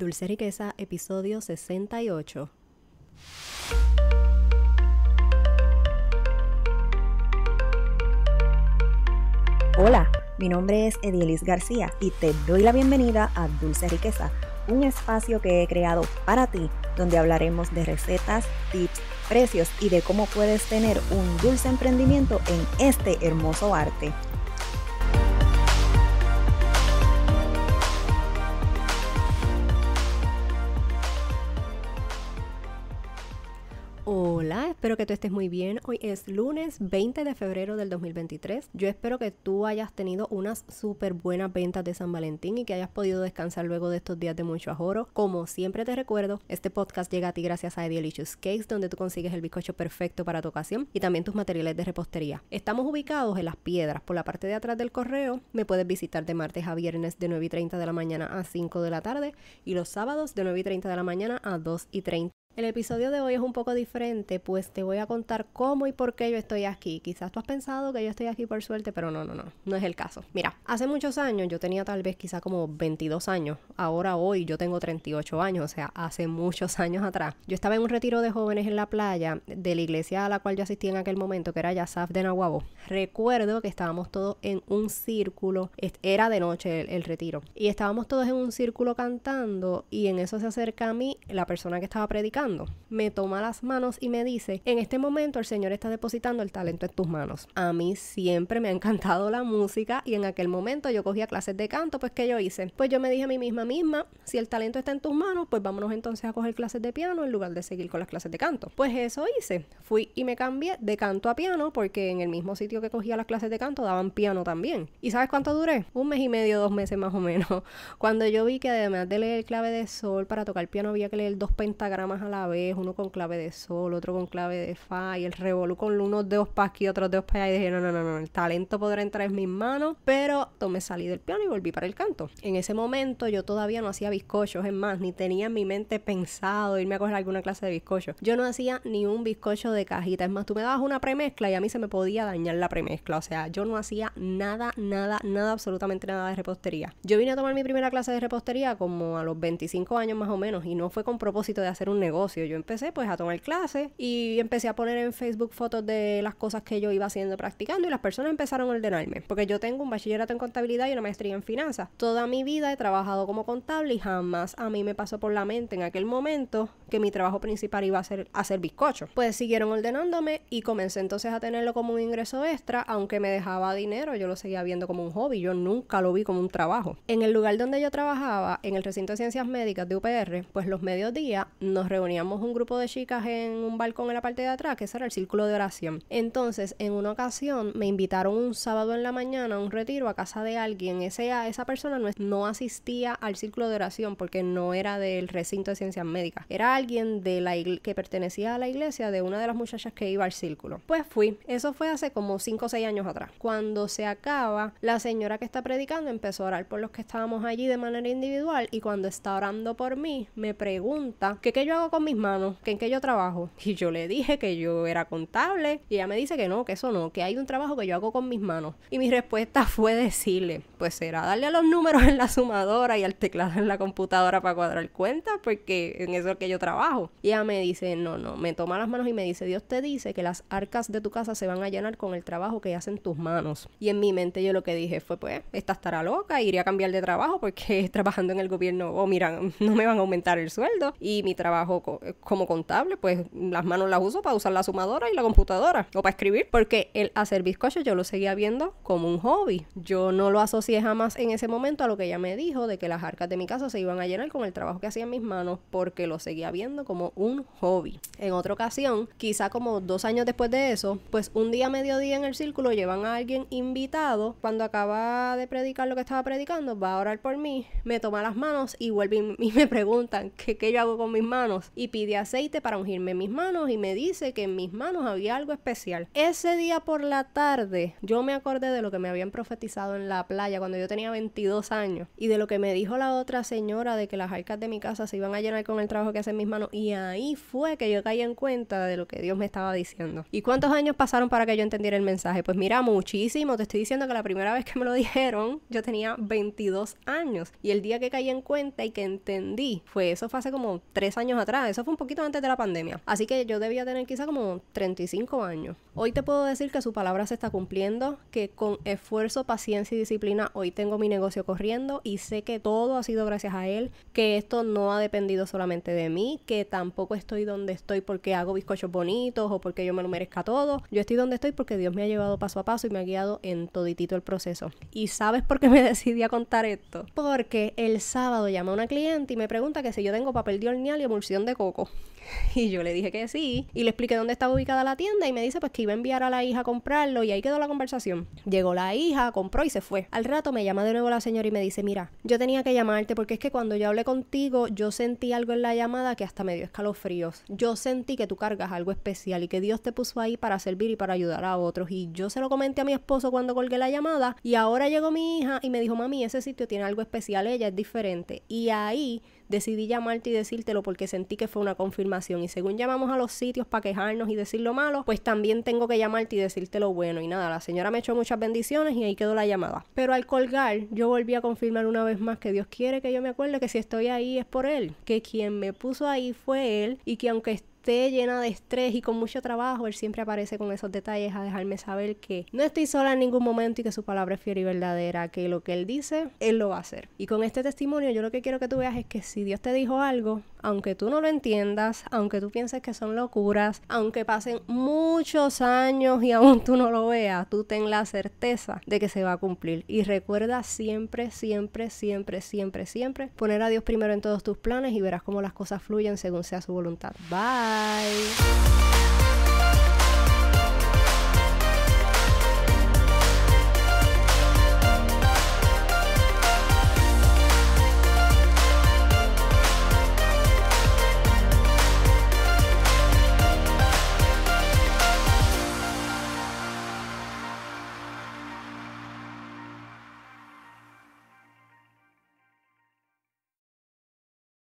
Dulce Riqueza, episodio 68. Hola, mi nombre es Edielis García y te doy la bienvenida a Dulce Riqueza, un espacio que he creado para ti, donde hablaremos de recetas, tips, precios y de cómo puedes tener un dulce emprendimiento en este hermoso arte. Hola, espero que tú estés muy bien. Hoy es lunes 20 de febrero del 2023. Yo espero que tú hayas tenido unas súper buenas ventas de San Valentín y que hayas podido descansar luego de estos días de mucho ajoro. Como siempre te recuerdo, este podcast llega a ti gracias a Delicious Cakes, donde tú consigues el bizcocho perfecto para tu ocasión y también tus materiales de repostería. Estamos ubicados en Las Piedras, por la parte de atrás del correo. Me puedes visitar de martes a viernes de 9 y 30 de la mañana a 5 de la tarde y los sábados de 9 y 30 de la mañana a 2 y 30 el episodio de hoy es un poco diferente, pues te voy a contar cómo y por qué yo estoy aquí. Quizás tú has pensado que yo estoy aquí por suerte, pero no, no, no, no es el caso. Mira, hace muchos años yo tenía tal vez quizás como 22 años, ahora hoy yo tengo 38 años, o sea, hace muchos años atrás. Yo estaba en un retiro de jóvenes en la playa de la iglesia a la cual yo asistía en aquel momento, que era Yasaf de Nahuabo. Recuerdo que estábamos todos en un círculo, era de noche el retiro, y estábamos todos en un círculo cantando y en eso se acerca a mí la persona que estaba predicando me toma las manos y me dice, en este momento el Señor está depositando el talento en tus manos. A mí siempre me ha encantado la música y en aquel momento yo cogía clases de canto, pues que yo hice. Pues yo me dije a mí misma misma, si el talento está en tus manos, pues vámonos entonces a coger clases de piano en lugar de seguir con las clases de canto. Pues eso hice. Fui y me cambié de canto a piano porque en el mismo sitio que cogía las clases de canto daban piano también. ¿Y sabes cuánto duré? Un mes y medio, dos meses más o menos. Cuando yo vi que además de leer clave de sol para tocar piano había que leer dos pentagramas la vez, uno con clave de sol, otro con clave de fa, y el revolú con unos dedos para aquí, otros dedos para allá, y dije, no, no, no, no, el talento podrá entrar en mis manos, pero tomé salí del piano y volví para el canto. En ese momento yo todavía no hacía bizcochos, es más, ni tenía en mi mente pensado irme a coger alguna clase de bizcocho. Yo no hacía ni un bizcocho de cajita, es más, tú me dabas una premezcla y a mí se me podía dañar la premezcla, o sea, yo no hacía nada, nada, nada, absolutamente nada de repostería. Yo vine a tomar mi primera clase de repostería como a los 25 años más o menos y no fue con propósito de hacer un negocio yo empecé pues a tomar clases y empecé a poner en Facebook fotos de las cosas que yo iba haciendo practicando y las personas empezaron a ordenarme. Porque yo tengo un bachillerato en contabilidad y una maestría en finanzas. Toda mi vida he trabajado como contable y jamás a mí me pasó por la mente en aquel momento que mi trabajo principal iba a ser hacer bizcocho. Pues siguieron ordenándome y comencé entonces a tenerlo como un ingreso extra, aunque me dejaba dinero, yo lo seguía viendo como un hobby, yo nunca lo vi como un trabajo. En el lugar donde yo trabajaba, en el recinto de ciencias médicas de UPR, pues los mediodías nos reunimos teníamos un grupo de chicas en un balcón en la parte de atrás, que ese era el círculo de oración. Entonces, en una ocasión me invitaron un sábado en la mañana a un retiro a casa de alguien. esa persona no, asistía al círculo de oración porque no era del recinto de ciencias médicas. Era alguien de la que pertenecía a la iglesia de una de las muchachas que iba al círculo. Pues fui. Eso fue hace como 5 o 6 años atrás. Cuando se acaba, la señora que está predicando empezó a orar por los que estábamos allí de manera individual y cuando está orando por mí, me pregunta que qué yo hago con mis manos, que en qué yo trabajo. Y yo le dije que yo era contable y ella me dice que no, que eso no, que hay un trabajo que yo hago con mis manos. Y mi respuesta fue decirle, pues será darle a los números en la sumadora y al teclado en la computadora para cuadrar cuentas, porque en eso es que yo trabajo. Y ella me dice, no, no, me toma las manos y me dice, Dios te dice que las arcas de tu casa se van a llenar con el trabajo que hacen tus manos. Y en mi mente yo lo que dije fue, pues, esta estará loca, iría a cambiar de trabajo porque trabajando en el gobierno, o oh, mira, no me van a aumentar el sueldo y mi trabajo eh, como contable, pues las manos las uso para usar la sumadora y la computadora o para escribir, porque el hacer bizcochos yo lo seguía viendo como un hobby. Yo no lo asocié jamás en ese momento a lo que ella me dijo de que las arcas de mi casa se iban a llenar con el trabajo que hacía en mis manos, porque lo seguía viendo como un hobby. En otra ocasión, quizá como dos años después de eso, pues un día mediodía en el círculo llevan a alguien invitado, cuando acaba de predicar lo que estaba predicando, va a orar por mí, me toma las manos y vuelve y me preguntan qué, qué yo hago con mis manos y pide aceite para ungirme mis manos y me dice que en mis manos había algo especial. Ese día por la tarde yo me acordé de lo que me habían profetizado en la playa cuando yo tenía 22 años y de lo que me dijo la otra señora de que las arcas de mi casa se iban a llenar con el trabajo que hacen mis manos y ahí fue que yo caí en cuenta de lo que Dios me estaba diciendo. ¿Y cuántos años pasaron para que yo entendiera el mensaje? Pues mira, muchísimo. Te estoy diciendo que la primera vez que me lo dijeron yo tenía 22 años y el día que caí en cuenta y que entendí fue eso fue hace como 3 años atrás eso fue un poquito antes de la pandemia. Así que yo debía tener quizá como 35 años. Hoy te puedo decir que su palabra se está cumpliendo, que con esfuerzo, paciencia y disciplina hoy tengo mi negocio corriendo y sé que todo ha sido gracias a él, que esto no ha dependido solamente de mí, que tampoco estoy donde estoy porque hago bizcochos bonitos o porque yo me lo merezca todo. Yo estoy donde estoy porque Dios me ha llevado paso a paso y me ha guiado en toditito el proceso. ¿Y sabes por qué me decidí a contar esto? Porque el sábado llama una cliente y me pregunta que si yo tengo papel de horneal y emulsión de kogu. Y yo le dije que sí. Y le expliqué dónde estaba ubicada la tienda y me dice pues que iba a enviar a la hija a comprarlo y ahí quedó la conversación. Llegó la hija, compró y se fue. Al rato me llama de nuevo la señora y me dice, mira, yo tenía que llamarte porque es que cuando yo hablé contigo yo sentí algo en la llamada que hasta me dio escalofríos. Yo sentí que tú cargas algo especial y que Dios te puso ahí para servir y para ayudar a otros. Y yo se lo comenté a mi esposo cuando colgué la llamada y ahora llegó mi hija y me dijo, mami, ese sitio tiene algo especial, ella es diferente. Y ahí decidí llamarte y decírtelo porque sentí que fue una confirmación y según llamamos a los sitios para quejarnos y decir lo malo, pues también tengo que llamarte y decirte lo bueno. Y nada, la señora me echó muchas bendiciones y ahí quedó la llamada. Pero al colgar, yo volví a confirmar una vez más que Dios quiere que yo me acuerde que si estoy ahí es por Él, que quien me puso ahí fue Él y que aunque esté llena de estrés y con mucho trabajo, Él siempre aparece con esos detalles a dejarme saber que no estoy sola en ningún momento y que su palabra es fiel y verdadera, que lo que Él dice, Él lo va a hacer. Y con este testimonio yo lo que quiero que tú veas es que si Dios te dijo algo, aunque tú no lo entiendas, aunque tú pienses que son locuras, aunque pasen muchos años y aún tú no lo veas, tú ten la certeza de que se va a cumplir. Y recuerda siempre, siempre, siempre, siempre, siempre poner a Dios primero en todos tus planes y verás cómo las cosas fluyen según sea su voluntad. Bye.